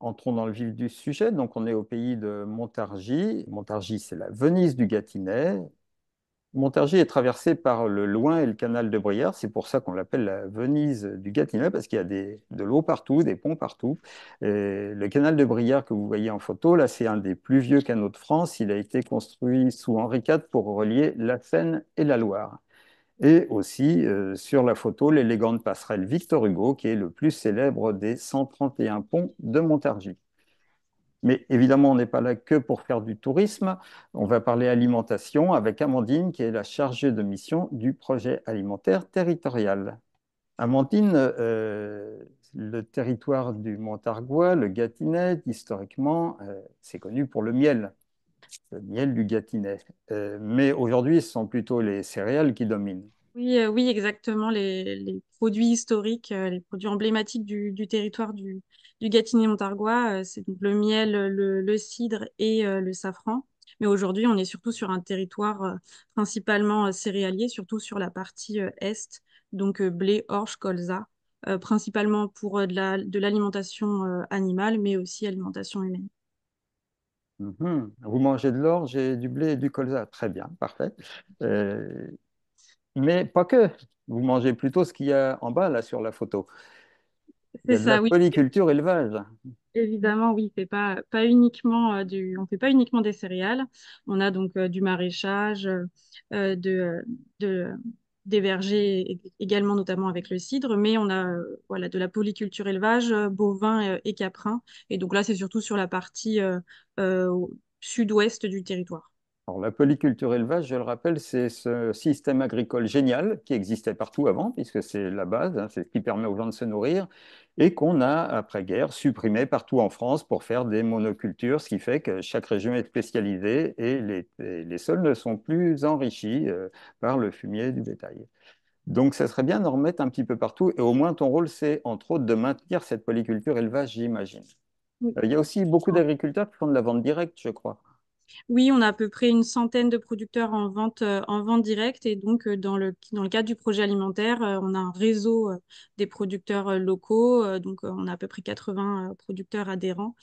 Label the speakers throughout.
Speaker 1: entrons dans le vif du sujet. Donc, on est au pays de Montargis. Montargis, c'est la Venise du Gâtinais. Montargis est traversé par le Loing et le canal de Brière. C'est pour ça qu'on l'appelle la Venise du Gâtinais, parce qu'il y a de l'eau partout, des ponts partout. le canal de Brière que vous voyez en photo, là, c'est un des plus vieux canaux de France. Il a été construit sous Henri IV pour relier la Seine et la Loire et aussi euh, sur la photo l'élégante passerelle Victor Hugo, qui est le plus célèbre des 131 ponts de Montargis. Mais évidemment, on n'est pas là que pour faire du tourisme. On va parler alimentation avec Amandine, qui est la chargée de mission du projet alimentaire territorial. Amandine, euh, le territoire du Montargois, le Gatinet, historiquement, euh, c'est connu pour le miel le miel, du gâtinais. Euh, mais aujourd'hui, ce sont plutôt les céréales qui dominent.
Speaker 2: Oui, euh, oui exactement, les, produits historiques, euh, les produits emblématiques du, territoire du, du Gâtinais-Montargois, c'est le miel, le, cidre et le safran. Mais aujourd'hui, on est surtout sur un territoire principalement céréalier, surtout sur la partie est, donc blé, orge, colza, principalement pour de l'alimentation animale, mais aussi alimentation humaine.
Speaker 1: Mhm. Vous mangez de l'orge et du blé et du colza. Très bien, parfait. Euh, mais pas que. Vous mangez plutôt ce qu'il y a en bas, là, sur la photo.
Speaker 2: C'est ça, la oui. Polyculture élevage. Évidemment, oui. pas, pas uniquement euh, on ne fait pas uniquement des céréales. On a donc euh, du maraîchage, de, de des vergers également, notamment avec le cidre, mais on a euh, voilà, de la polyculture élevage, euh, bovin euh, et caprin. Et donc là, c'est surtout sur la partie sud-ouest du territoire.
Speaker 1: Alors, la polyculture élevage, je le rappelle, c'est ce système agricole génial qui existait partout avant, puisque c'est la base, hein, c'est ce qui permet aux gens de se nourrir, et qu'on a, après-guerre, supprimé partout en France pour faire des monocultures, ce qui fait que chaque région est spécialisée et les, sols ne sont plus enrichis euh, par le fumier du bétail. Donc, ça serait bien d'en remettre un petit peu partout, et au moins ton rôle, c'est entre autres de maintenir cette polyculture élevage, j'imagine. Euh, il y a aussi beaucoup d'agriculteurs qui font de la vente directe, je crois.
Speaker 2: Oui, on a à peu près une centaine de producteurs en vente, euh, en vente directe. Et donc, euh, dans le, dans le cadre du projet alimentaire, euh, on a un réseau des producteurs locaux. donc, on a à peu près 80 producteurs adhérents.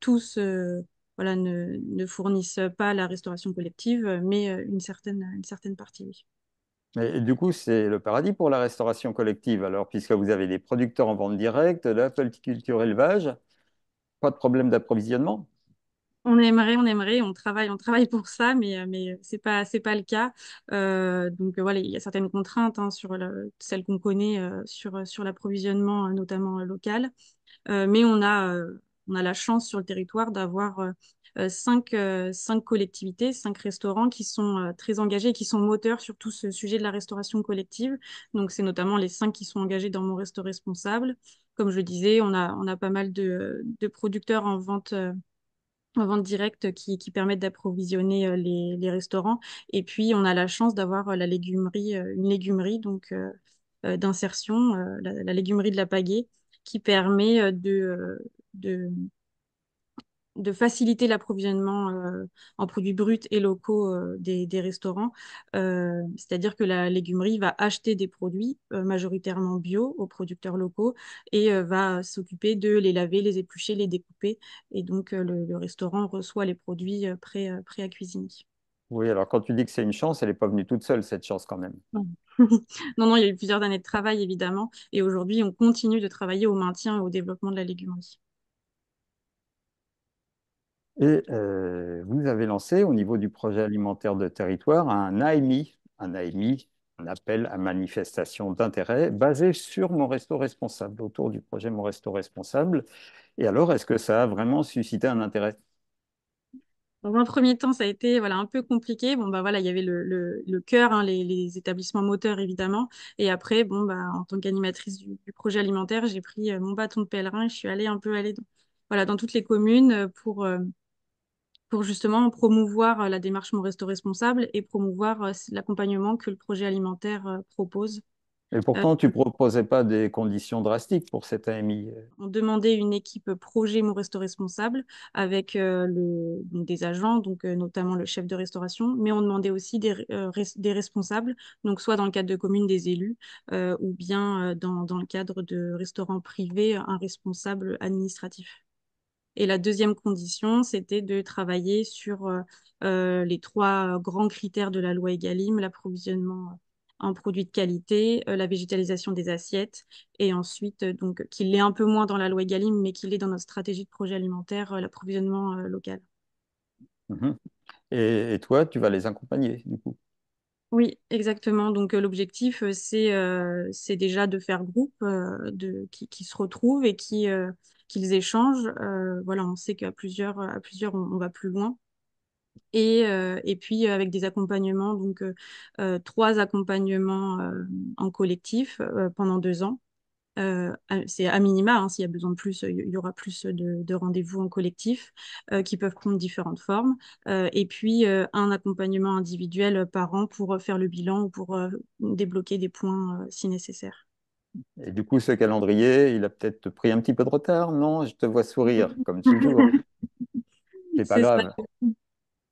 Speaker 2: tous ne, ne, fournissent pas la restauration collective, mais une certaine, une certaine partie, oui.
Speaker 1: Et, du coup, c'est le paradis pour la restauration collective. Alors, puisque vous avez des producteurs en vente directe, de la culture élevage, pas de problème d'approvisionnement
Speaker 2: on aimerait, on aimerait, on travaille, on travaille pour ça, mais, euh, mais c'est pas, c'est pas le cas. Euh, donc euh, voilà, il y a certaines contraintes hein, sur celles qu'on connaît sur, sur l'approvisionnement, notamment local. mais on a, on a la chance sur le territoire d'avoir cinq, cinq, collectivités, cinq restaurants qui sont très engagés, qui sont moteurs sur tout ce sujet de la restauration collective. Donc c'est notamment les cinq qui sont engagés dans mon resto responsable. Comme je disais, on a, on a pas mal de producteurs en vente vente directe qui, permet d'approvisionner euh, les, restaurants. Et puis, on a la chance d'avoir euh, la légumerie, euh, une légumerie donc d'insertion, la, légumerie de la pagaie, qui permet de de faciliter l'approvisionnement euh, en produits bruts et locaux euh, des, restaurants. Euh, c'est-à-dire que la légumerie va acheter des produits majoritairement bio aux producteurs locaux et va s'occuper de les laver, les éplucher, les découper. Et donc, le, restaurant reçoit les produits prêts, à cuisiner.
Speaker 1: Oui, alors quand tu dis que c'est une chance, elle n'est pas venue toute seule, cette chance quand même.
Speaker 2: non, non, il y a eu plusieurs années de travail, évidemment. Et aujourd'hui, on continue de travailler au maintien et au développement de la légumerie.
Speaker 1: Et euh, vous avez lancé au niveau du projet alimentaire de territoire un AMI, un AMI, un appel à manifestation d'intérêt basé sur Mon Resto Responsable, autour du projet Mon Resto Responsable. Et alors, est-ce que ça a vraiment suscité un intérêt
Speaker 2: dans un premier temps, ça a été voilà, un peu compliqué. Bon, bah, voilà, il y avait le, le, cœur, hein, les, établissements moteurs, évidemment. Et après, bon, bah, en tant qu'animatrice du, projet alimentaire, j'ai pris euh, mon bâton de pèlerin et je suis allée un peu aller voilà, dans toutes les communes euh, pour, pour justement promouvoir euh, la démarche Mon Resto Responsable et promouvoir euh, l'accompagnement que le projet alimentaire euh, propose.
Speaker 1: Et pourtant, tu ne proposais pas des conditions drastiques pour cette AMI.
Speaker 2: On demandait une équipe projet Mon Resto Responsable avec le, des agents, donc notamment le chef de restauration, mais on demandait aussi des, responsables, donc soit dans le cadre de communes, des élus, ou bien dans, le cadre de restaurants privés, un responsable administratif. Et la deuxième condition, c'était de travailler sur euh, euh, les trois grands critères de la loi EGalim, l'approvisionnement en produits de qualité, euh, la végétalisation des assiettes, et ensuite, donc, qu'il l'est un peu moins dans la loi EGalim, mais qu'il est dans notre stratégie de projet alimentaire, l'approvisionnement local.
Speaker 1: Mmh et toi, tu vas les accompagner, du coup
Speaker 2: oui, exactement. Donc euh, l'objectif, euh, euh, c'est déjà de faire groupe de, qui, se retrouvent et qui qu'ils échangent. voilà, on sait qu'à plusieurs, à plusieurs, on, va plus loin. Et, puis avec des accompagnements, donc trois accompagnements en collectif pendant deux ans. Euh, c'est à minima, hein, s'il y a besoin de plus, il y aura plus de, rendez-vous en collectif euh, qui peuvent prendre différentes formes. Euh, et puis, un accompagnement individuel par an pour faire le bilan ou pour débloquer des points si nécessaire.
Speaker 1: Et du coup, ce calendrier, il a peut-être pris un petit peu de retard, non Je te vois sourire, comme toujours. C'est pas grave.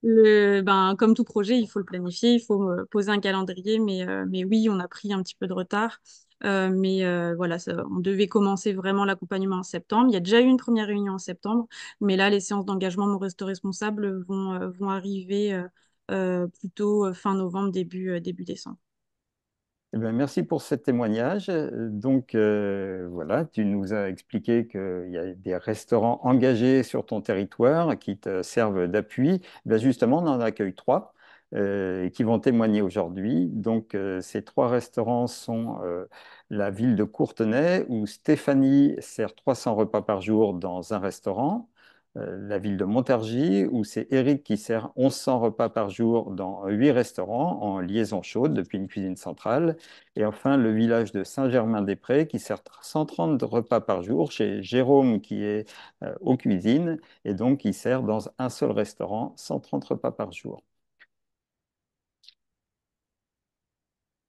Speaker 2: Le, ben, comme tout projet, il faut le planifier, il faut poser un calendrier, mais oui, on a pris un petit peu de retard. Euh, mais euh, voilà, on devait commencer vraiment l'accompagnement en septembre. Il y a déjà eu une première réunion en septembre, mais là, les séances d'engagement Mon resto Responsable vont, euh, vont arriver plutôt fin novembre, début, début décembre.
Speaker 1: Eh ben, merci pour ce témoignage. Donc voilà, tu nous as expliqué qu'il y a des restaurants engagés sur ton territoire qui te servent d'appui. Ben, justement, on en accueille trois qui vont témoigner aujourd'hui. Donc ces trois restaurants sont la ville de Courtenay, où Stéphanie sert 300 repas par jour dans un restaurant, euh, la ville de Montargis, où c'est Eric qui sert 1100 repas par jour dans 8 restaurants en liaison chaude depuis une cuisine centrale, et enfin le village de Saint-Germain-des-Prés, qui sert 130 repas par jour chez Jérôme, qui est euh, aux cuisines, et donc qui sert dans un seul restaurant 130 repas par jour.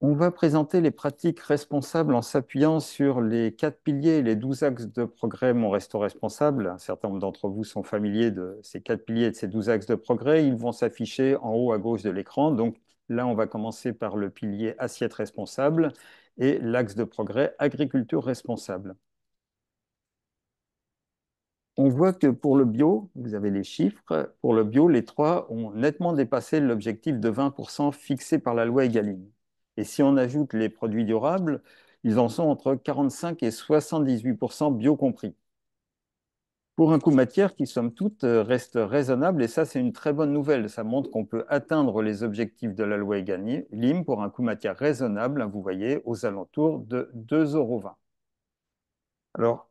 Speaker 1: On va présenter les pratiques responsables en s'appuyant sur les quatre piliers et les douze axes de progrès Mon Resto Responsable. Certains d'entre vous sont familiers de ces quatre piliers et de ces douze axes de progrès. Ils vont s'afficher en haut à gauche de l'écran. Donc là, on va commencer par le pilier Assiette responsable et l'axe de progrès Agriculture responsable. On voit que pour le bio, vous avez les chiffres, pour le bio, les trois ont nettement dépassé l'objectif de 20% fixé par la loi EGaline. Et si on ajoute les produits durables, ils en sont entre 45 et 78 bio compris. Pour un coût matière qui, somme toute, reste raisonnable, et ça, c'est une très bonne nouvelle. Ça montre qu'on peut atteindre les objectifs de la loi Egalim pour un coût matière raisonnable, hein, vous voyez, aux alentours de 2,20 euros. Alors,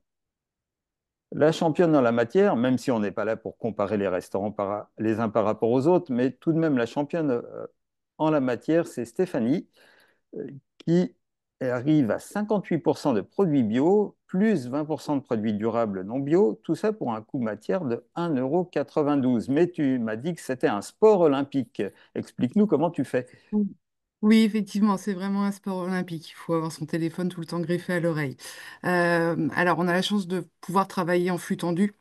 Speaker 1: la championne en la matière, même si on n'est pas là pour comparer les restaurants les uns par rapport aux autres, mais tout de même la championne euh, en la matière, c'est Stéphanie, qui arrive à 58% de produits bio, plus 20% de produits durables non bio, tout ça pour un coût matière de 1,92€. Mais tu m'as dit que c'était un sport olympique. Explique-nous comment tu fais.
Speaker 3: Oui, effectivement, c'est vraiment un sport olympique. Il faut avoir son téléphone tout le temps griffé à l'oreille. Euh, alors, on a la chance de pouvoir travailler en flux tendu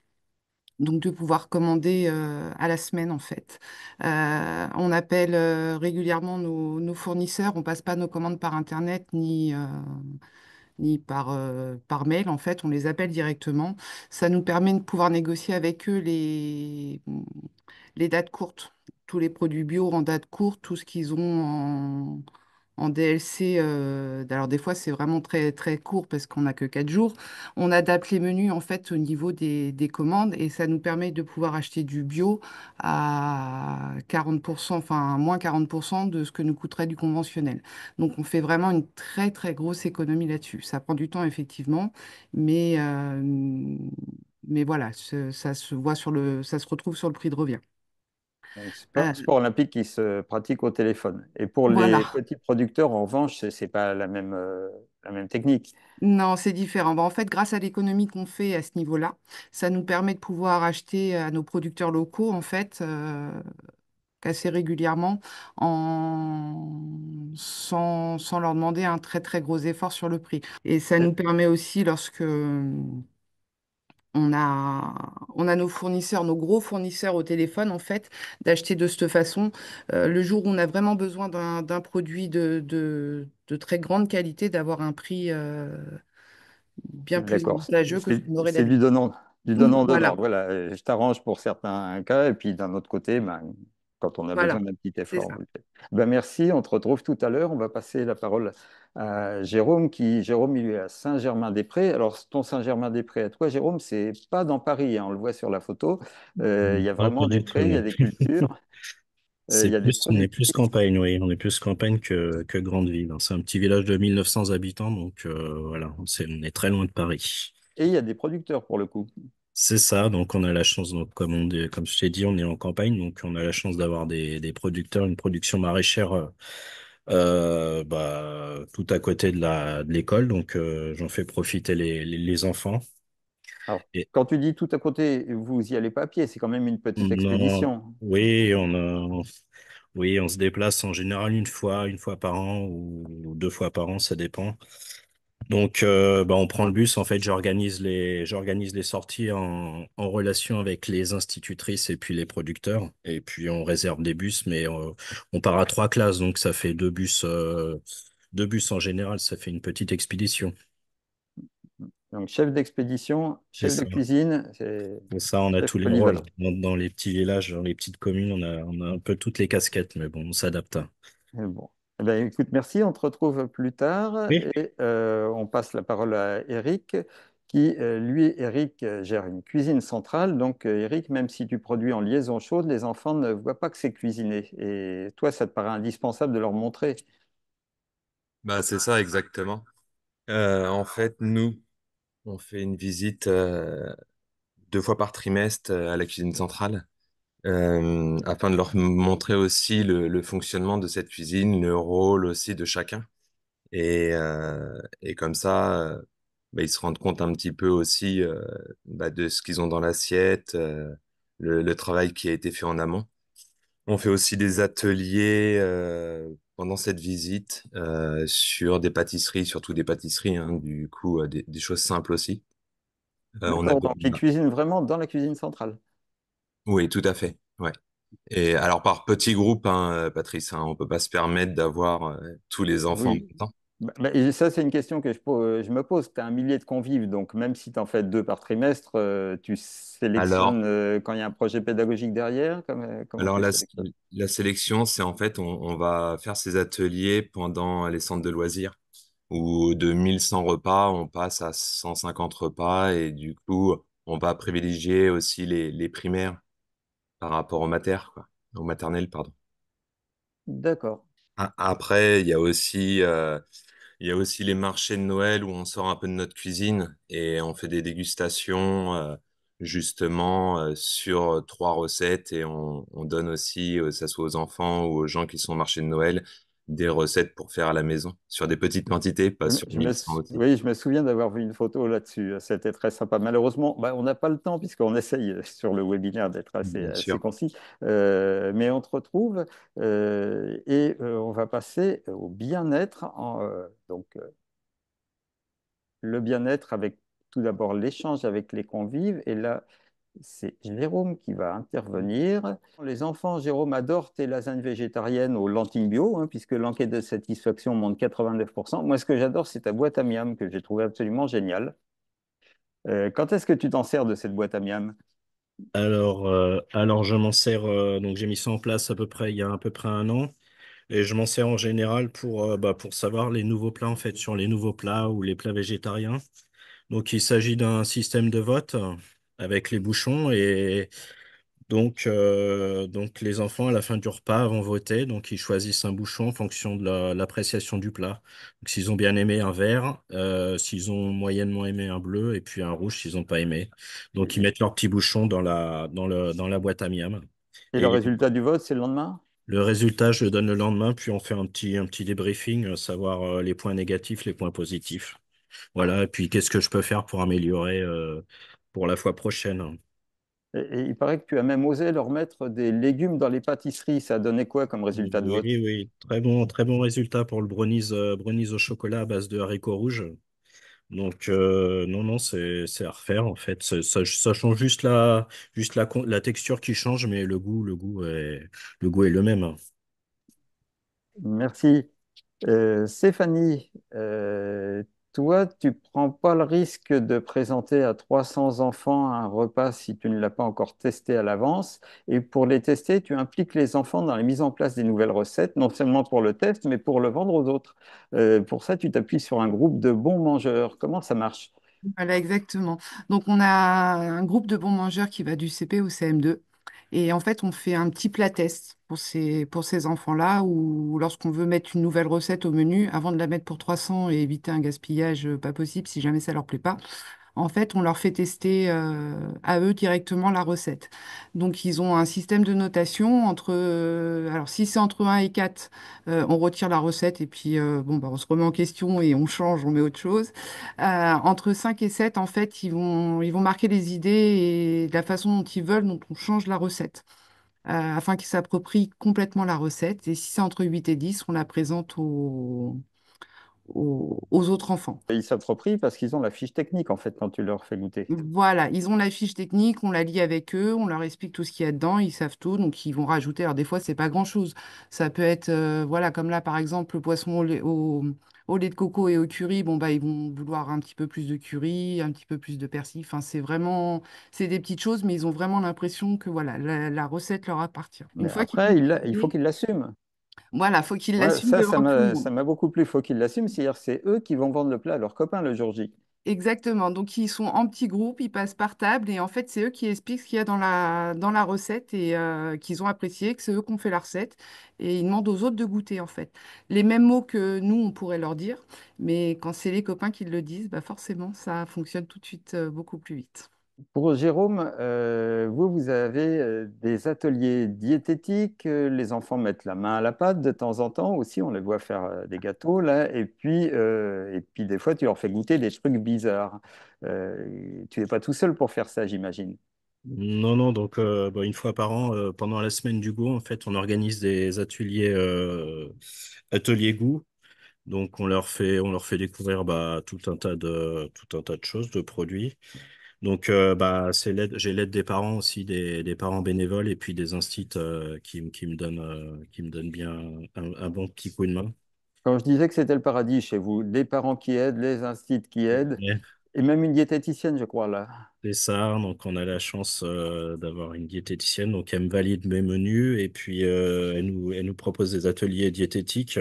Speaker 3: donc de pouvoir commander euh, à la semaine en fait. Euh, on appelle euh, régulièrement nos, fournisseurs, on passe pas nos commandes par internet ni ni par par mail en fait, on les appelle directement. Ça nous permet de pouvoir négocier avec eux les les dates courtes, tous les produits bio en date courte, tout ce qu'ils ont en en DLC, euh, alors des fois c'est vraiment très très court parce qu'on n'a que 4 jours, on adapte les menus en fait au niveau des, commandes et ça nous permet de pouvoir acheter du bio à 40%, enfin moins 40% de ce que nous coûterait du conventionnel. Donc on fait vraiment une très très grosse économie là-dessus. Ça prend du temps effectivement, mais, euh, mais voilà, ça se voit sur le, ça se retrouve sur le prix de revient. Ah,
Speaker 1: pas un sport, olympique qui se pratique au téléphone. Et pour les petits producteurs, en revanche, ce n'est pas la même, euh, la même technique.
Speaker 3: Non, c'est différent. Bah, en fait, grâce à l'économie qu'on fait à ce niveau-là, ça nous permet de pouvoir acheter à nos producteurs locaux, en fait, euh, assez régulièrement, en... sans, sans leur demander un très, très gros effort sur le prix. Et ça nous permet aussi, lorsque on a, on a nos fournisseurs, nos gros fournisseurs au téléphone, en fait, d'acheter de cette façon. Euh, le jour où on a vraiment besoin d'un produit de, de, très grande qualité, d'avoir un prix euh, bien plus avantageux que ce qu'on aurait C'est du
Speaker 1: donnant, du donnant je t'arrange pour certains cas, et puis d'un autre côté, ben, quand on a besoin d'un petit effort. Ben, merci, on te retrouve tout à l'heure. On va passer la parole à Jérôme, qui Jérôme, il est à Saint-Germain-des-Prés. Alors, ton Saint-Germain-des-Prés à toi, Jérôme, c'est pas dans Paris, hein, on le voit sur la photo. Euh, il y a vraiment des prés, il y a des cultures. Euh,
Speaker 4: on est plus campagne, oui. On est plus campagne que, grande ville. Hein. C'est un petit village de 1900 habitants. donc euh, voilà, on est très loin de Paris.
Speaker 1: Et il y a des producteurs pour le coup.
Speaker 4: C'est ça, donc on a la chance, donc comme, on comme je t'ai dit, on est en campagne, donc on a la chance d'avoir des, producteurs, une production maraîchère euh, euh, bah, tout à côté de la, de l'école, donc euh, j'en fais profiter les, enfants.
Speaker 1: quand tu dis tout à côté, vous y allez pas à pied, c'est quand même une petite expédition.
Speaker 4: oui, on, a- oui, on se déplace en général une fois, une fois par an ou deux fois par an, ça dépend. Donc, euh, bah, on prend le bus. En fait, j'organise les, j'organise les sorties en, relation avec les institutrices et puis les producteurs. Et puis, on réserve des bus, mais euh, on part à trois classes. Donc, ça fait deux bus, euh, deux bus en général. Ça fait une petite expédition.
Speaker 1: Donc, chef d'expédition, chef de cuisine. C'est
Speaker 4: ça, on a tous les rôles. Dans, les petits villages, dans les petites communes, on a, on a un peu toutes les casquettes, mais bon, on s'adapte. bon.
Speaker 1: Eh écoute, merci, on te retrouve plus tard et euh, on passe la parole à Eric qui, euh, lui, Eric, euh, gère une cuisine centrale. Donc, Eric, même si tu produis en liaison chaude, les enfants ne voient pas que c'est cuisiné. Et toi, ça te paraît indispensable de leur montrer.
Speaker 5: Bah, c'est ça exactement. en fait, nous, on fait une visite deux fois par trimestre à la cuisine centrale euh, afin de leur montrer aussi le, le, fonctionnement de cette cuisine, le rôle aussi de chacun. Et, euh, et comme ça, euh, bah, ils se rendent compte un petit peu aussi euh, bah, de ce qu'ils ont dans l'assiette, euh, le, le, travail qui a été fait en amont. On fait aussi des ateliers pendant cette visite euh, sur des pâtisseries, surtout des pâtisseries, hein, du coup, des, choses simples aussi. on a... Donc, ils
Speaker 1: cuisinent vraiment dans la cuisine centrale.
Speaker 5: Oui, tout à fait. Et alors par petit groupe, hein, Patrice, hein, on ne peut pas se permettre d'avoir euh, tous les enfants en même
Speaker 1: temps. Bah, bah, ça, c'est une question que je, euh, me pose. Tu as un millier de convives, donc même si tu en fais deux par trimestre, euh, tu
Speaker 5: sélectionnes
Speaker 1: quand il y a un projet pédagogique derrière? alors la,
Speaker 5: sélection, c'est en fait, on, va faire ces ateliers pendant les centres de loisirs, où de 1100 repas, on passe à 150 repas, et du coup, on va privilégier aussi les primaires par rapport aux mater, maternelles, pardon.
Speaker 1: D'accord.
Speaker 5: Après, il y a aussi, euh, il y aussi les marchés de Noël où on sort un peu de notre cuisine et on fait des dégustations euh, justement euh, sur trois recettes et on, on donne aussi, que ce soit aux enfants ou aux gens qui sont au marché de Noël, des recettes pour faire à la maison sur des petites quantités, pas mmh, sur
Speaker 1: Oui, je me souviens d'avoir vu une photo là-dessus. C'était très sympa. Malheureusement, bah, on n'a pas le temps puisqu'on essaye euh, sur le webinaire d'être assez, concis. Euh, mais on te retrouve euh, et on va passer au bien-être. donc, le bien-être avec tout d'abord l'échange avec les convives et là, c'est Jérôme qui va intervenir. Les enfants, Jérôme adore tes lasagnes végétariennes au lentilles bio, hein, puisque l'enquête de satisfaction monte 89%. Moi, ce que j'adore, c'est ta boîte à miam que j'ai trouvé absolument géniale. Euh, quand est-ce que tu t'en sers de cette boîte à miam
Speaker 4: alors, euh, alors, je m'en sers, euh, donc j'ai mis ça en place à peu près il y a à peu près un an. Et je m'en sers en général pour, bah, pour savoir les nouveaux plats, en fait, sur les nouveaux plats ou les plats végétariens. Donc, il s'agit d'un système de vote avec les bouchons. Et donc, euh, donc, les enfants, à la fin du repas, vont voter. Donc, ils choisissent un bouchon en fonction de l'appréciation du plat. Donc, s'ils ont bien aimé un vert, euh, s'ils ont moyennement aimé un bleu, et puis un rouge, s'ils n'ont pas aimé. Donc, ils mettent leur petit bouchon dans la, dans le, dans la boîte à miam. Et, le résultat
Speaker 1: du vote, c'est le lendemain?
Speaker 4: Le résultat, je le donne le lendemain, puis on fait un petit, un petit débriefing, euh, savoir les points négatifs, les points positifs. Voilà, et puis qu'est-ce que je peux faire pour améliorer pour la fois prochaine.
Speaker 1: Et, il paraît que tu as même osé leur mettre des légumes dans les pâtisseries. Ça a donné quoi comme résultat de oui,
Speaker 4: Oui, très bon, très bon résultat pour le brownies, euh, brownies au chocolat à base de haricots rouges. Donc, euh, non, non, c'est à refaire en fait. Ça, ça, change juste, la, juste la, la texture qui change, mais le goût, le goût est, le, goût est le même.
Speaker 1: Merci. Euh, Stéphanie, euh, toi, tu prends pas le risque de présenter à 300 enfants un repas si tu ne l'as pas encore testé à l'avance. Et pour les tester, tu impliques les enfants dans la mise en place des nouvelles recettes, non seulement pour le test, mais pour le vendre aux autres. Euh, pour ça, tu t'appuies sur un groupe de bons mangeurs. Comment ça marche?
Speaker 3: Voilà, exactement. Donc, on a un groupe de bons mangeurs qui va du CP au CM2 et en fait, on fait un petit plat test pour ces, pour ces enfants-là, où lorsqu'on veut mettre une nouvelle recette au menu, avant de la mettre pour 300 et éviter un gaspillage euh, pas possible si jamais ça leur plaît pas, en fait, on leur fait tester euh, à eux directement la recette. Donc, ils ont un système de notation entre. Euh, alors, si c'est entre 1 et 4, euh, on retire la recette et puis, bon, bah, on se remet en question et on change, on met autre chose. entre 5 et 7, en fait, ils vont, ils vont marquer les idées et la façon dont ils veulent, dont on change la recette. afin qu'ils s'approprient complètement la recette. Et si c'est entre 8 et 10, on la présente au, aux, autres enfants.
Speaker 1: ils s'approprient parce qu'ils ont la fiche technique, en fait, quand tu leur fais goûter.
Speaker 3: Voilà, ils ont la fiche technique, on la lit avec eux, on leur explique tout ce qu'il y a dedans, ils savent tout, donc ils vont rajouter. Alors, des fois, c'est pas grand-chose. Ça peut être, euh, voilà, comme là, par exemple, le poisson au lait, de coco et au curry, bon, bah, ils vont vouloir un petit peu plus de curry, un petit peu plus de persil. Enfin, c'est vraiment, c'est des petites choses, mais ils ont vraiment l'impression que, voilà, la, recette leur appartient. après,
Speaker 1: il faut qu'ils l'assument. Voilà, faut qu'ils l'assument ça, ça m'a, beaucoup plu. Faut qu'ils l'assument. C'est-à-dire, c'est eux qui vont vendre le plat à leurs copains le jour J.
Speaker 3: Exactement. Donc, ils sont en petits groupes, ils passent par table et en fait, c'est eux qui expliquent ce qu'il y a dans la, dans la recette et euh, qu'ils ont apprécié, que c'est eux qui ont fait la recette et ils demandent aux autres de goûter en fait. Les mêmes mots que nous, on pourrait leur dire, mais quand c'est les copains qui le disent, bah forcément, ça fonctionne tout de suite euh, beaucoup plus vite.
Speaker 1: Pour Jérôme, euh, vous, vous avez euh, des ateliers diététiques, euh, les enfants mettent la main à la pâte de temps en temps aussi, on les voit faire des gâteaux, là, et puis, et puis des fois, tu leur fais goûter des trucs bizarres. tu n'es pas tout seul pour faire ça, j'imagine.
Speaker 4: Non, non, donc bah, une fois par an, pendant la semaine du goût, en fait, on organise des ateliers, ateliers goût, donc on leur fait, on leur fait découvrir bah, tout un tas de, tout un tas de choses, de produits. Donc, euh, bah, c'est l'aide, j'ai l'aide des parents aussi, des, parents bénévoles et puis des instits euh, qui, qui, me donnent, euh, qui me
Speaker 1: bien un, bon petit coup de main. Quand je disais que c'était le paradis chez vous, les parents qui aident, les instits qui aident, et même une diététicienne, je crois, là.
Speaker 4: C'est ça, donc on a la chance d'avoir une diététicienne, donc elle me valide mes menus et puis elle, nous, elle nous propose des ateliers diététiques.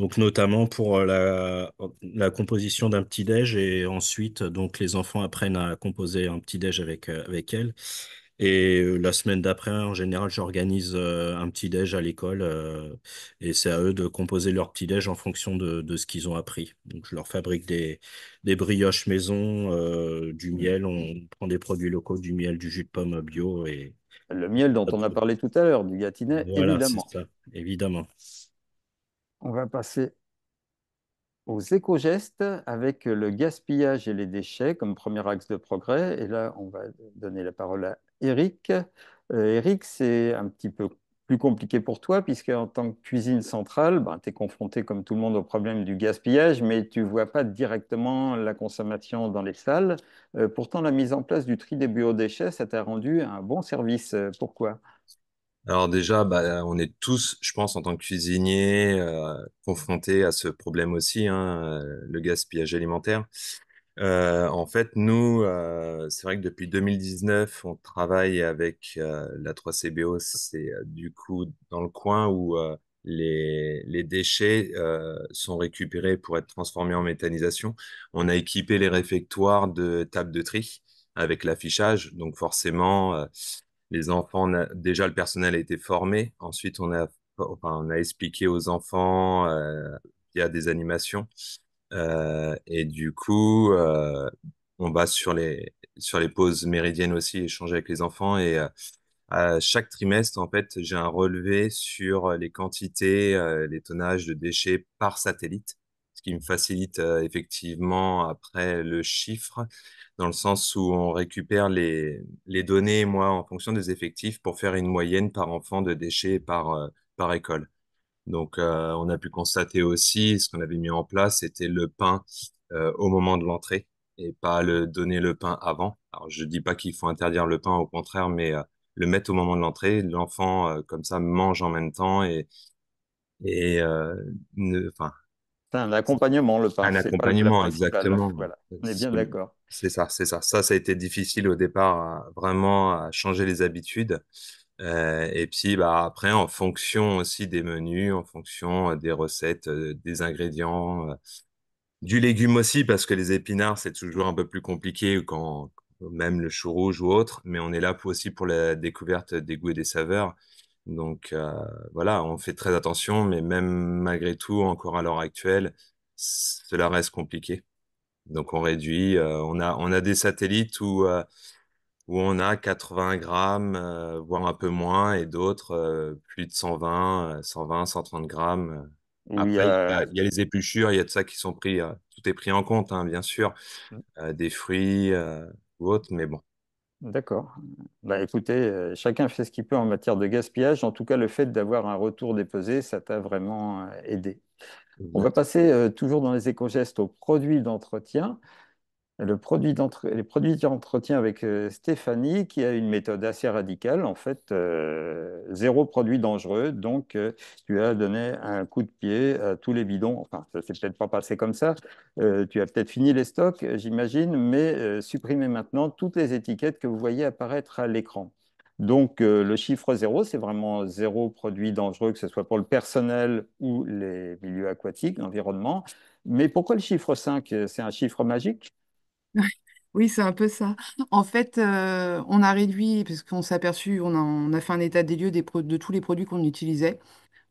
Speaker 4: Donc notamment pour euh, oh, la, composition d'un petit déj et ensuite donc les enfants apprennent à composer un petit déj avec euh, avec elle. Et euh, la semaine d'après, en général, j'organise un petit déj à l'école et c'est à eux de composer leur petit déj en fonction de, ce qu'ils ont appris. Donc je leur fabrique des, brioches maison, du mmh. miel, on prend des produits locaux, du
Speaker 1: miel, du jus de pomme bio et le miel dont on a parlé tout à l'heure, du gâtinais, évidemment. On va passer aux éco-gestes avec le gaspillage et les déchets comme premier axe de progrès. Et là, on va donner la parole à Eric. Eric, euh, c'est un petit peu plus compliqué pour toi puisque en tant que cuisine centrale, ben, tu es confronté comme tout le monde au problème du gaspillage, mais tu vois pas directement la consommation dans les salles. Euh, pourtant, la mise en place du tri des biodéchets, ça t'a rendu un bon service. Euh, pourquoi
Speaker 5: alors déjà, bah, on est tous, je pense, en tant que cuisiniers, euh, confrontés à ce problème aussi, hein, euh, le gaspillage alimentaire. Euh, en fait, nous, euh, c'est vrai que depuis 2019, on travaille avec la 3CBO, c'est du coup dans le coin où les, les, déchets sont récupérés pour être transformés en méthanisation. On a équipé les réfectoires de tables de tri avec l'affichage, donc forcément les enfants, déjà le personnel a été formé. Ensuite, on a, on a expliqué aux enfants y euh, a des animations. Euh, et du coup, euh, on va sur les, sur les pauses méridiennes aussi, échanger avec les enfants. Et à chaque trimestre, en fait, j'ai un relevé sur les quantités, les tonnages de déchets par satellite, ce qui me facilite effectivement après le chiffre dans le sens où on récupère les, données, moi, en fonction des effectifs, pour faire une moyenne par enfant de déchets euh, par, école. Donc, euh, on a pu constater aussi, ce qu'on avait mis en place, c'était le pain euh, au moment de l'entrée et pas le donner le pain avant. Alors, je ne dis pas qu'il faut interdire le pain, au contraire, mais le mettre au moment de l'entrée. L'enfant, comme ça, mange en même temps et, ne, un accompagnement,
Speaker 1: le pain. Un accompagnement, exactement. On est bien d'accord.
Speaker 5: C'est ça, c'est ça. Ça, ça a été difficile au départ, euh, vraiment à changer les habitudes. Euh, et puis bah, après, en fonction aussi des menus, en fonction euh, des recettes, des ingrédients, du légume aussi, parce que les épinards, c'est toujours un peu plus compliqué quand même le chou rouge ou autre, mais on est là aussi pour la découverte des goûts et des saveurs. Donc euh, voilà, on fait très attention, mais même malgré tout, encore à l'heure actuelle, cela reste compliqué. Donc on réduit, euh, on, a, on a des satellites où euh, où on a 80 grammes, voire un peu moins, et d'autres plus de 120, 120, 130 grammes. Après, il y, a... les épluchures, il y a de ça qui sont pris, tout est pris en compte, hein, bien sûr, mmh. des fruits ou autres, mais bon,
Speaker 1: D'accord. Bah, écoutez, euh, chacun fait ce qu'il peut en matière de gaspillage. En tout cas, le fait d'avoir un retour déposé, ça t'a vraiment euh, aidé. On va passer euh, toujours dans les éco-gestes aux produits d'entretien les produits d'entretien avec euh, Stéphanie, qui a une méthode assez radicale, en fait, euh, zéro produit dangereux. Donc, euh, tu as donné un coup de pied à tous les bidons. Enfin, ça s'est peut-être pas passé comme ça. tu as peut-être fini les stocks, j'imagine, mais supprimez maintenant toutes les étiquettes que vous voyez apparaître à l'écran. Donc, le chiffre zéro, c'est vraiment zéro produit dangereux, que ce soit pour le personnel ou les milieux aquatiques, l'environnement. Mais pourquoi le chiffre 5 C'est un chiffre magique
Speaker 3: Oui, c'est un peu ça. En fait, euh, on a réduit, parce qu'on s'est aperçu, on a, a fait un état des lieux de tous les produits qu'on utilisait.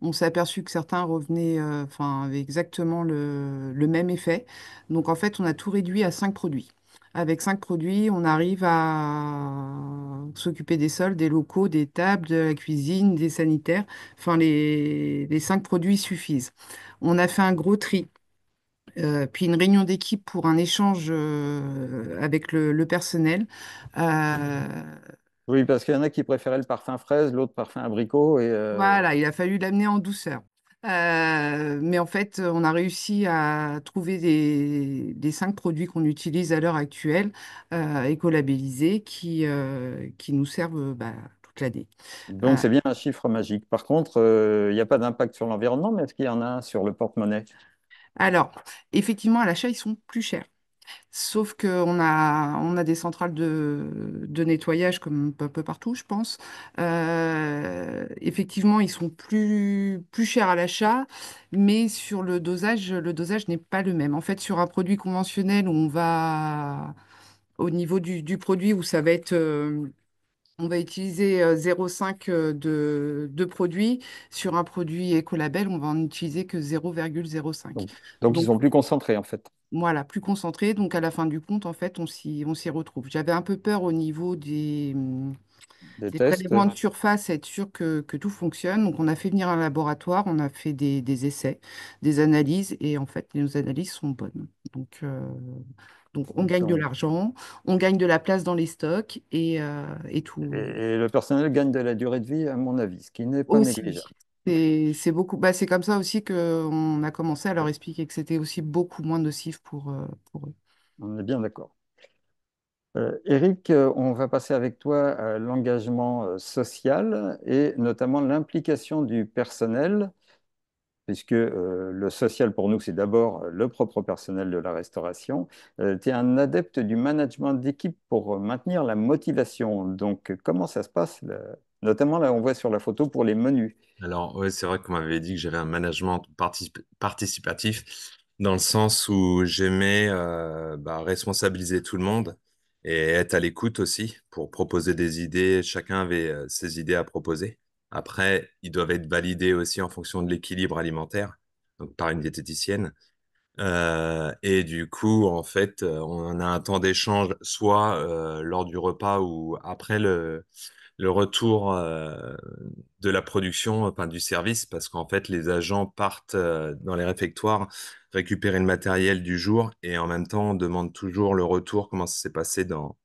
Speaker 3: On s'est aperçu que certains revenaient, euh, enfin, avaient exactement le, même effet. Donc, en fait, on a tout réduit à cinq produits. Avec cinq produits, on arrive à s'occuper des sols, des locaux, des tables, de la cuisine, des sanitaires. Enfin, les cinq produits suffisent. On a fait un gros tri. Euh, puis une réunion d'équipe pour un échange euh, avec le, personnel. Euh,
Speaker 1: oui, parce qu'il y en a qui préféraient le parfum fraise, l'autre parfum abricot. Et Voilà,
Speaker 3: il a fallu l'amener en douceur. mais en fait, on a réussi à trouver des, cinq produits qu'on utilise à l'heure actuelle, écolabellisés, qui, qui nous servent bah, toute l'année.
Speaker 1: Donc, c'est bien un chiffre magique. Par contre, il n'y a
Speaker 3: pas d'impact sur l'environnement, mais est-ce qu'il y en a sur le porte-monnaie alors, effectivement, à l'achat, ils sont plus chers. Sauf qu'on a, on a des centrales de, nettoyage comme un peu partout, je pense. Euh, effectivement, ils sont plus, plus chers à l'achat, mais sur le dosage, le dosage n'est pas le même. En fait, sur un produit conventionnel, on va au niveau du, produit où ça va être... Euh, on va utiliser 0,5 euh, euh, de, produits. Sur un produit écolabel, on va en utiliser que 0,05. Donc, ils sont plus
Speaker 1: concentrés, en fait.
Speaker 3: Voilà, plus concentrés. Donc, à la fin du compte, en fait, on s'y retrouve. J'avais un peu peur au niveau des, hum,
Speaker 1: des, prélèvements de
Speaker 3: surface, être sûr que, tout fonctionne. Donc, on a fait venir un laboratoire, on a fait des, essais, des analyses, et en fait, nos analyses sont bonnes. Donc, euh, donc on gagne de l'argent, on gagne de la place dans les stocks et, euh, tout. Et,
Speaker 1: le personnel gagne de la durée de vie, à mon avis, ce qui n'est pas aussi,
Speaker 3: négligeable. C'est beaucoup. Bah, c'est comme ça aussi qu'on a commencé à leur expliquer que c'était aussi beaucoup moins nocif pour, euh, eux.
Speaker 1: On est bien d'accord. Euh, Eric, euh, on va passer avec toi à l'engagement social et notamment l'implication du personnel puisque euh, le social pour nous, c'est d'abord euh, le propre personnel de la restauration. Euh, tu es un adepte du management d'équipe pour maintenir la motivation. Donc, comment ça se passe Notamment, là, on voit sur la photo pour les menus.
Speaker 5: Alors, oui, c'est vrai qu'on m'avait dit que j'avais un management participatif, dans le sens où j'aimais bah, responsabiliser tout le monde et être à l'écoute aussi pour proposer des idées. Chacun avait ses idées à proposer. Après, ils doivent être validés aussi en fonction de l'équilibre alimentaire, donc par une diététicienne. Euh, et du coup, en fait, euh, on a un temps d'échange soit euh, lors du repas ou après le, retour de la production, enfin du service, parce qu'en fait, les agents partent dans les réfectoires récupérer le matériel du jour et en même temps, on demande toujours le retour, comment ça s'est passé dans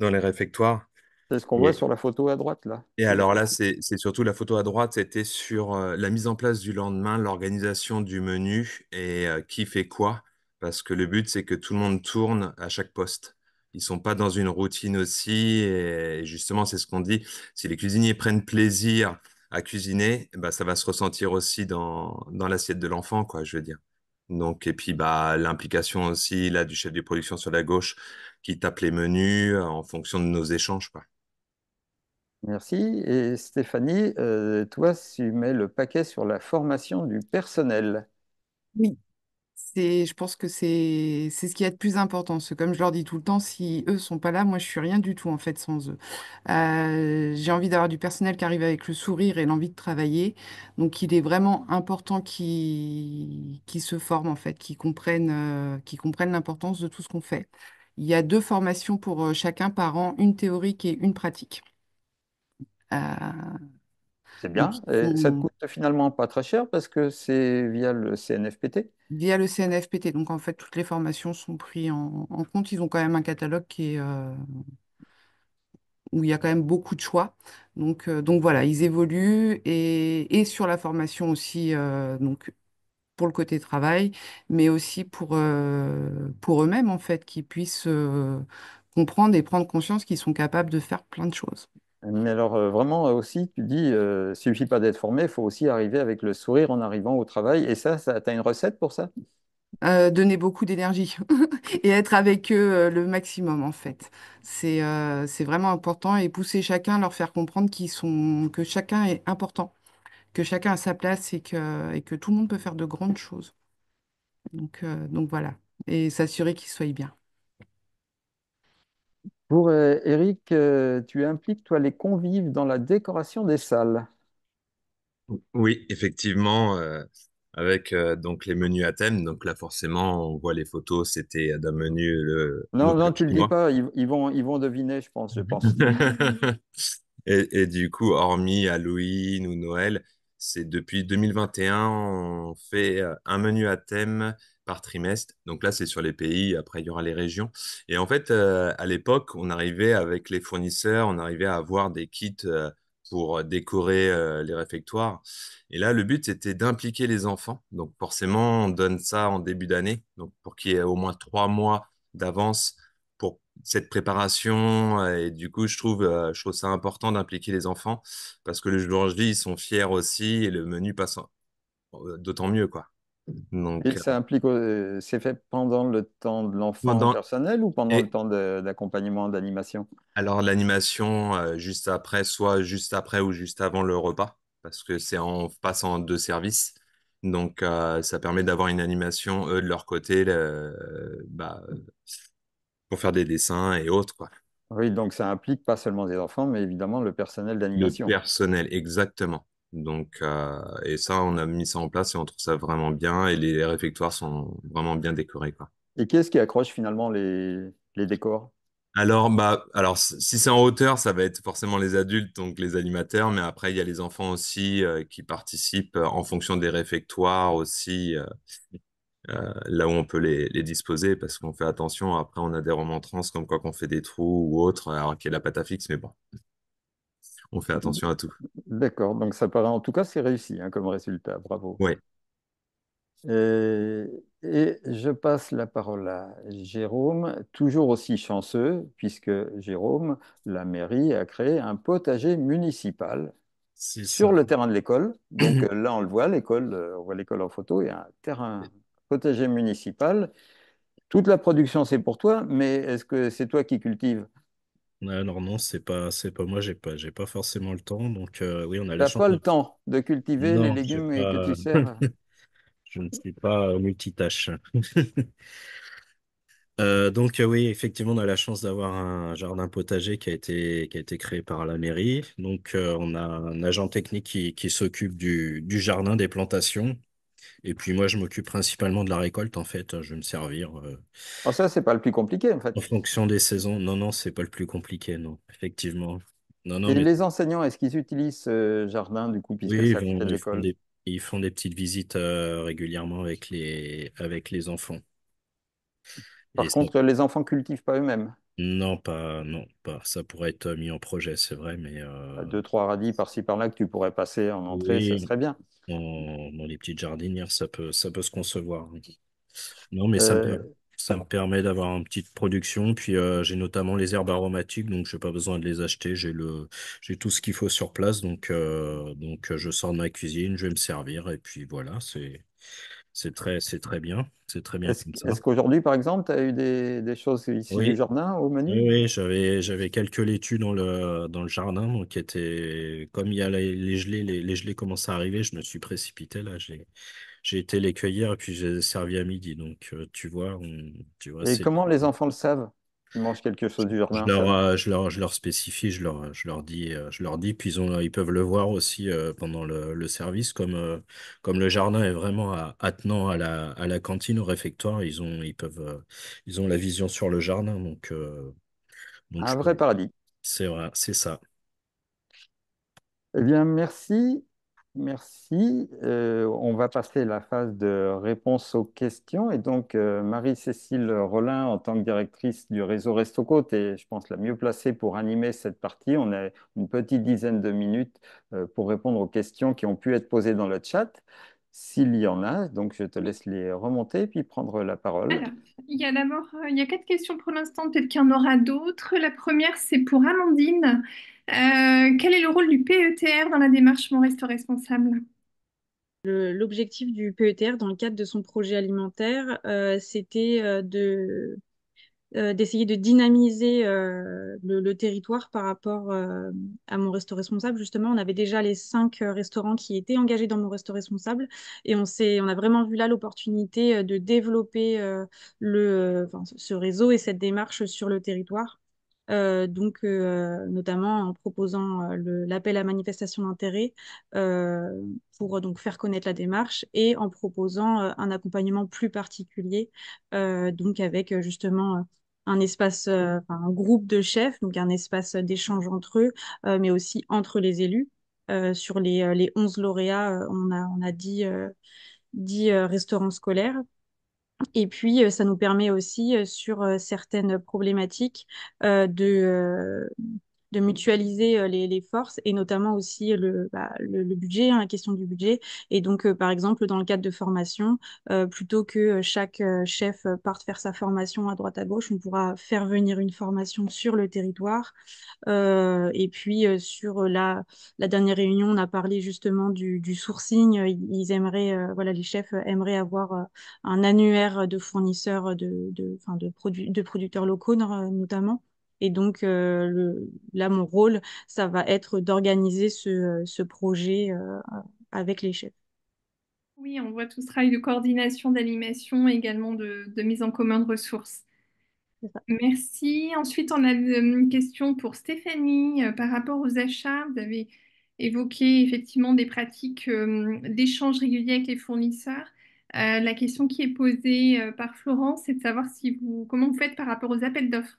Speaker 5: les réfectoires. C'est ce qu'on voit
Speaker 1: sur la photo à droite, là.
Speaker 5: Et alors là, c'est surtout la photo à droite, c'était sur euh, la mise en place du lendemain, l'organisation du menu et euh, qui fait quoi. Parce que le but, c'est que tout le monde tourne à chaque poste. Ils sont pas dans une routine aussi. Et justement, c'est ce qu'on dit. Si les cuisiniers prennent plaisir à cuisiner, bah, ça va se ressentir aussi dans, l'assiette de l'enfant, quoi, je veux dire. Donc, et puis bah, l'implication aussi là, du chef de production sur la gauche qui tape les menus euh, en fonction de nos échanges. Quoi.
Speaker 1: Merci. Et Stéphanie, euh, toi, tu mets le paquet sur la formation du personnel.
Speaker 3: Oui. je pense que c'est, ce qui y a de plus important. comme je leur dis tout le temps, si eux ne sont pas là, moi je suis rien du tout en fait sans eux. Euh, j'ai envie d'avoir du personnel qui arrive avec le sourire et l'envie de travailler. Donc il est vraiment important qu'ils se forment en fait, qu'ils comprennent, euh, comprennent l'importance de tout ce qu'on fait. Il y a deux formations pour chacun par an, une théorique et une pratique. Euh,
Speaker 1: c'est bien. ça ne coûte finalement pas très cher parce que c'est via le CNFPT.
Speaker 3: via le CNFPT, donc en fait, toutes les formations sont prises en, compte. Ils ont quand même un catalogue qui euh, où il y a quand même beaucoup de choix. Donc, euh, voilà, ils évoluent et, sur la formation aussi, donc pour le côté travail, mais aussi pour, eux-mêmes, en fait, qu'ils puissent comprendre et prendre conscience qu'ils sont capables de faire plein de choses.
Speaker 1: Mais alors, euh, vraiment euh, aussi, tu dis, euh, suffit pas d'être formé, il faut aussi arriver avec le sourire en arrivant au travail. Et ça, ça tu as une recette pour ça?
Speaker 3: donner beaucoup d'énergie et être avec eux le maximum en fait. C'est vraiment important et pousser chacun, leur faire comprendre qu'ils sont, que chacun est important, que chacun a sa place et que, et que tout le monde peut faire de grandes choses. Donc, donc voilà. Et s'assurer qu'ils soient bien.
Speaker 1: Pour euh, Eric, euh, tu impliques, toi, les convives dans la décoration des salles.
Speaker 5: Oui, effectivement, euh, avec donc les menus à thème. Donc là, forcément, on voit les photos, c'était d'un menu. Non, non, tu le dis
Speaker 1: pas, ils, vont, ils vont deviner, je pense. Je pense.
Speaker 5: et, et, du coup, hormis Halloween ou Noël, c'est depuis 2021, on fait un menu à thème par trimestre. Donc là, c'est sur les pays, après, il y aura les régions. Et en fait, euh, à l'époque, on arrivait avec les fournisseurs, on arrivait à avoir des kits euh, pour euh, décorer les réfectoires. Et là, le but, c'était d'impliquer les enfants. Donc forcément, on donne ça en début d'année, donc pour qu'il y ait au moins trois mois d'avance pour cette préparation. Et du coup, je trouve, je trouve ça important d'impliquer les enfants parce que le jour J, ils sont fiers aussi et le menu passe d'autant mieux, quoi. Donc, Et euh, ça
Speaker 1: implique, euh, c'est fait pendant le temps de l'enfant personnel ou pendant le temps d'accompagnement, d'animation
Speaker 5: Alors l'animation, euh, juste après, soit juste après ou juste avant le repas, parce que c'est en passant en deux services. Donc ça permet d'avoir une animation, eux, de leur côté, bah, pour faire des dessins et autres. Quoi. Oui, donc ça implique pas seulement des enfants,
Speaker 1: mais évidemment le personnel d'animation. Le
Speaker 5: personnel, exactement. Donc, euh, et ça, on a mis ça en place et on trouve ça vraiment bien. Et les réfectoires sont vraiment bien décorés. Quoi. Et qu'est-ce qui
Speaker 1: accroche finalement les, décors
Speaker 5: alors, bah, alors, si c'est en hauteur, ça va être forcément les adultes, donc les animateurs, mais après, il y a les enfants aussi euh, qui participent euh, en fonction des réfectoires aussi, là où on peut les, disposer, parce qu'on fait attention. Après, on a des remontrances comme quoi qu'on fait des trous ou autre, alors qu'il y a la pâte fixe, mais bon on fait attention à tout.
Speaker 1: D'accord, donc ça paraît en tout cas c'est réussi hein, comme résultat, bravo. Oui. Et, et, je passe la parole à Jérôme, toujours aussi chanceux, puisque Jérôme, la mairie a créé un potager municipal sur le terrain de l'école. Donc là, on le voit, l'école, on voit l'école en photo, il y a un terrain potager municipal. Toute la production, c'est pour toi, mais est-ce que c'est toi qui cultives non, non, c'est pas, c'est
Speaker 4: pas moi, j'ai pas, j'ai pas forcément le temps. Donc, euh, oui, on a la T'as pas le temps de cultiver les légumes et que tu sers. je ne suis pas multitâche. Euh, donc, euh, oui, effectivement, on a la chance d'avoir un jardin potager qui a été, qui a été créé par la mairie. Donc, on a un agent technique qui, s'occupe du, du jardin, des plantations. Et puis moi, je m'occupe principalement de la récolte, en fait. Hein, je vais me servir. Euh,
Speaker 1: ah, ça, c'est pas le plus compliqué, en
Speaker 4: fait. en fonction des saisons. Non, non, c'est pas le plus compliqué, non. Effectivement. les
Speaker 1: enseignants, est-ce qu'ils utilisent ce euh, jardin, du coup, oui, ils, font des,
Speaker 4: ils font des petites visites euh, régulièrement avec les, enfants.
Speaker 1: Par contre, les enfants cultivent pas eux-mêmes. Non, pas, non, pas. Ça pourrait être euh, mis en projet, c'est vrai, mais. Bah, euh, deux, trois radis par-ci par-là que tu pourrais passer en entrée, ça serait bien. dans,
Speaker 4: les petites jardinières, ça peut, ça peut se concevoir. Hein. Non, mais ça me, euh, ça me permet d'avoir une petite production. Puis j'ai notamment les herbes aromatiques, donc je n'ai pas besoin de les acheter. J'ai le, j'ai tout ce qu'il faut sur place, donc donc je sors de ma cuisine, je vais me servir et
Speaker 1: puis voilà, c'est.
Speaker 4: C'est très, c'est très bien.
Speaker 1: C'est très bien. Est-ce, comme ça. est-ce qu'aujourd'hui, par exemple, tu as eu des, choses ici du jardin au menu? Oui,
Speaker 4: j'avais, j'avais quelques laitues dans le, dans le jardin, donc qui comme il y a les, gelées, les, gelées à arriver, je me suis précipité là, j'ai, j'ai été les cueillir et puis j'ai servi à midi, donc euh, tu vois, tu vois, Et comment les
Speaker 1: enfants le savent? Ils mangent quelque chose du euh,
Speaker 4: Je leur, spécifie, je leur, je leur dis, euh, je leur dis. Puis ils, ont, ils peuvent le voir aussi euh, pendant le, service, comme, comme le jardin est vraiment attenant à la, à la cantine, au réfectoire, ils ont, ils peuvent, ils ont la vision sur le jardin. Donc, un vrai paradis. C'est vrai, c'est ça.
Speaker 1: Eh bien, merci. Merci. Euh, on va passer à la phase de réponse aux questions. Et donc, euh, Marie-Cécile Rollin, en tant que directrice du réseau Restocôte, est, je pense, la mieux placée pour animer cette partie. On a une petite dizaine de minutes euh, pour répondre aux questions qui ont pu être posées dans le chat s'il y en a. Donc, je te laisse les remonter puis prendre la parole.
Speaker 6: il y a d'abord euh, il y quatre questions pour l'instant, peut-être qu'il y en aura d'autres. La première, c'est pour Amandine. Euh, quel est le rôle du PETR dans la démarche Mon Reste Responsable
Speaker 2: L'objectif du PETR dans le cadre de son projet alimentaire, euh, c'était de euh, d'essayer de dynamiser euh, le, territoire par rapport euh, à mon resto responsable. Justement, on avait déjà les cinq restaurants qui étaient engagés dans mon resto responsable et on, on a vraiment vu là l'opportunité de développer ce réseau et cette démarche sur le territoire. Euh, donc euh, notamment en proposant euh, l'appel à manifestation d'intérêt pour donc faire connaître la démarche et en proposant un accompagnement plus particulier, donc avec justement un espace, un groupe de chefs, donc un espace d'échange entre eux, mais aussi entre les élus. sur les, 11 lauréats, on a, on 10, 10 restaurants scolaires. Et puis, euh, ça nous permet aussi, euh, sur euh, certaines problématiques, de de mutualiser euh, les, forces et notamment aussi euh, le, bah, le, le budget, hein, la question du budget. Et donc, euh, par exemple, dans le cadre de formation, plutôt que chaque chef parte faire sa formation à droite à gauche, on pourra faire venir une formation sur le territoire. et puis, sur la, la dernière réunion, on a parlé justement du, sourcing. Ils aimeraient, voilà, les chefs aimeraient avoir un annuaire de fournisseurs de, de, de, produ de producteurs locaux notamment. Et donc euh, là, mon rôle, ça va être d'organiser ce, euh, projet euh, avec les chefs.
Speaker 6: Oui, on voit tout ce travail de coordination, d'animation, également de, mise en commun de ressources. Merci. Ensuite, on a une question pour Stéphanie par rapport aux achats. Vous avez évoqué effectivement des pratiques d'échange régulier avec les fournisseurs. la question qui est posée par Florence, c'est de savoir si vous, comment vous faites par rapport aux appels d'offres.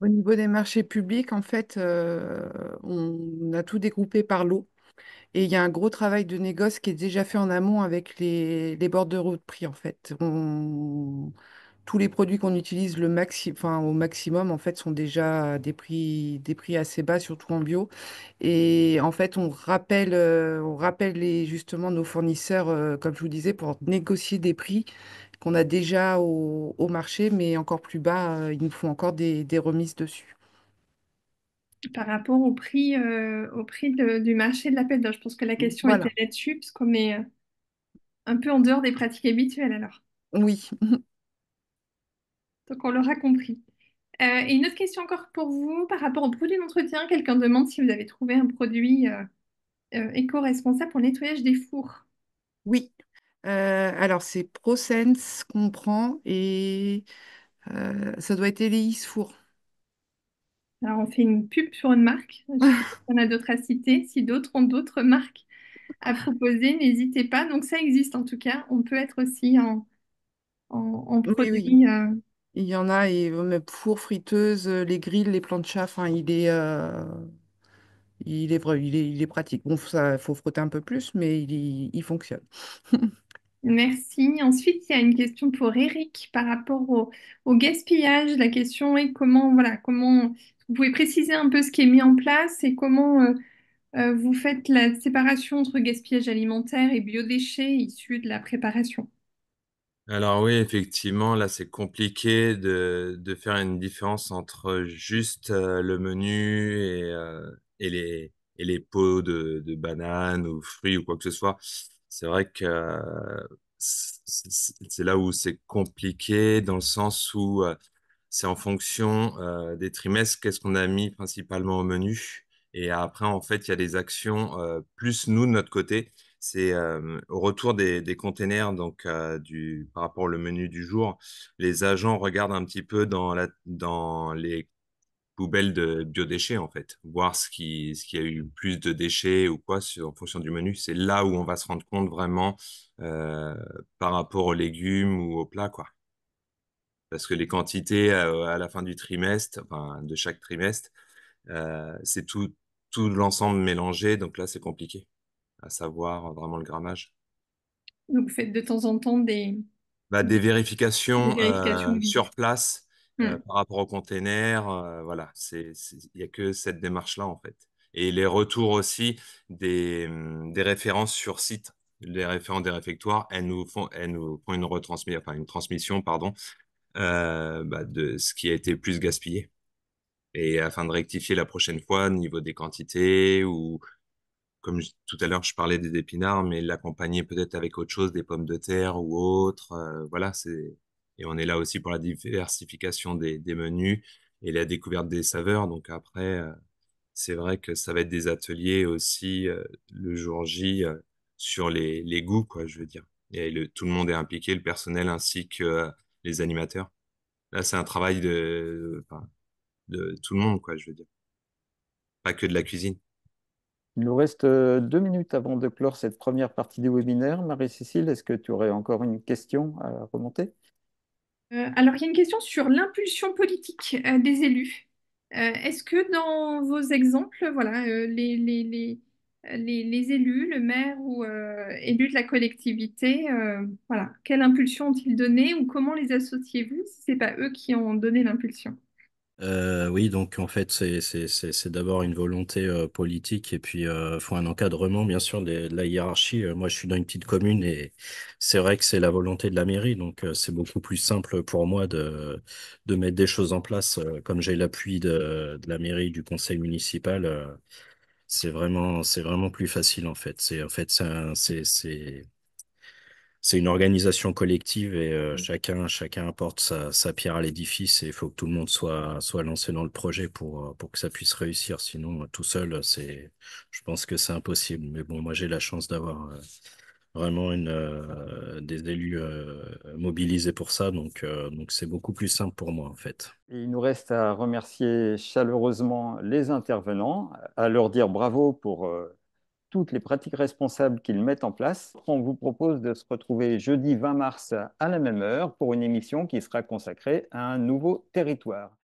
Speaker 3: Au niveau des marchés publics, en fait, euh, on a tout découpé par lot. Et il y a un gros travail de négoce qui est déjà fait en amont avec les, les bordereaux de prix, en fait. tous les produits qu'on utilise au maximum, en fait, sont déjà des prix, assez bas, surtout en bio. Et en fait, on rappelle, euh, justement nos fournisseurs, euh, comme je vous disais, pour négocier des prix qu'on a déjà au, marché, mais encore plus bas, euh, il nous faut encore des, remises dessus.
Speaker 6: Par rapport au prix, euh, au prix du marché de la pelle d'or, je pense que la question était là-dessus, parce qu'on est euh, un peu en dehors des pratiques habituelles alors. Oui. Donc on l'aura compris. et une autre question encore pour vous par rapport au produit d'entretien. Quelqu'un demande si vous avez trouvé un produit éco-responsable pour le nettoyage des fours.
Speaker 3: Oui, euh, alors, c'est ProSense qu'on prend et euh, ça doit être Eléis Four. Alors, on fait une pub sur
Speaker 6: une marque. on a d'autres à citer. Si d'autres ont d'autres marques à proposer, n'hésitez pas. Donc, ça existe en tout cas. On peut être aussi en,
Speaker 3: en, produit. Euh. Il y en a, et même four, friteuse, les grilles, les planchas, enfin, il est, il est il est, il est pratique. Bon, ça, faut frotter un peu plus, mais il, il fonctionne.
Speaker 6: Merci. Ensuite, il y a une question pour Eric par rapport au, gaspillage. La question est comment, voilà, comment vous pouvez préciser un peu ce qui est mis en place et comment euh, euh, vous faites la séparation entre gaspillage alimentaire et biodéchets issus de la préparation.
Speaker 5: Alors oui, effectivement, là c'est compliqué de, de, faire une différence entre juste euh, le menu et, et les, et les pots de, de, bananes ou fruits ou quoi que ce soit c'est vrai que c'est là où c'est compliqué dans le sens où euh, c'est en fonction euh, des trimestres, qu'est-ce qu'on a mis principalement au menu. Et après, en fait, il y a des actions, euh, plus nous de notre côté, c'est au retour des, containers, donc du, par rapport au menu du jour, les agents regardent un petit peu dans, la, dans les poubelle de biodéchets, en fait. Voir ce qui, ce qui a eu plus de déchets ou quoi en fonction du menu. C'est là où on va se rendre compte vraiment euh, par rapport aux légumes ou aux plats, quoi. Parce que les quantités euh, à, la fin du trimestre, enfin, de chaque trimestre, euh, c'est tout, tout l'ensemble mélangé. Donc là, c'est compliqué à savoir vraiment le grammage.
Speaker 6: Donc, vous faites de temps en temps des...
Speaker 5: Bah, vérifications, sur place euh, mmh. par rapport au container. Euh, voilà, voilà, il n'y a que cette démarche-là, en fait. Et les retours aussi des, mmh, références sur site, les références des réfectoires, elles nous font, elles nous font une, retransmission, enfin, une transmission pardon, euh, bah, de ce qui a été plus gaspillé. Et afin de rectifier la prochaine fois au niveau des quantités ou, comme tout à l'heure, je parlais des épinards, mais l'accompagner peut-être avec autre chose, des pommes de terre ou autre. voilà, c'est et on est là aussi pour la diversification des, menus et la découverte des saveurs. Donc après, euh, c'est vrai que ça va être des ateliers aussi euh, le jour J euh, sur les, goûts, quoi, je veux dire. Et tout le monde est impliqué, le personnel ainsi que les animateurs. Là, c'est un travail de, de tout le monde, quoi, je veux dire. Pas que de la cuisine.
Speaker 1: Il nous reste deux minutes avant de clore cette première partie du webinaire. Marie-Cécile, est-ce que tu aurais encore une question à remonter
Speaker 2: euh, alors,
Speaker 6: il y a une question sur l'impulsion politique euh, des élus. Euh, est-ce que dans vos exemples, voilà, les, élus, le maire ou élus de la collectivité, voilà, quelle impulsion ont-ils donné ou comment les associez-vous si ce n'est pas eux qui ont donné l'impulsion
Speaker 4: euh, oui, donc en fait, c'est d'abord une volonté euh, politique et puis il euh, faut un encadrement, bien sûr, de, la hiérarchie. moi, je suis dans une petite commune et c'est vrai que c'est la volonté de la mairie, donc c'est beaucoup plus simple pour moi de, de mettre des choses en place. comme j'ai l'appui de, de, la mairie, du conseil municipal, c'est vraiment, c'est vraiment plus facile en fait. C'est en fait, c'est c'est une organisation collective et euh, mmh. chacun, chacun apporte sa, sa pierre à l'édifice et il faut que tout le monde soit, soit lancé dans le projet pour, euh, pour que ça puisse réussir. Sinon, euh, tout seul, c'est, je pense que c'est impossible. Mais bon, moi, j'ai la chance d'avoir vraiment une, des élus mobilisés pour ça. Donc, donc, c'est beaucoup plus simple pour moi, en fait.
Speaker 1: Il nous reste à remercier chaleureusement les intervenants, à leur dire bravo pour toutes les pratiques responsables qu'ils mettent en place. On vous propose de se retrouver jeudi 20 mars à la même heure pour une émission qui sera consacrée à un nouveau territoire.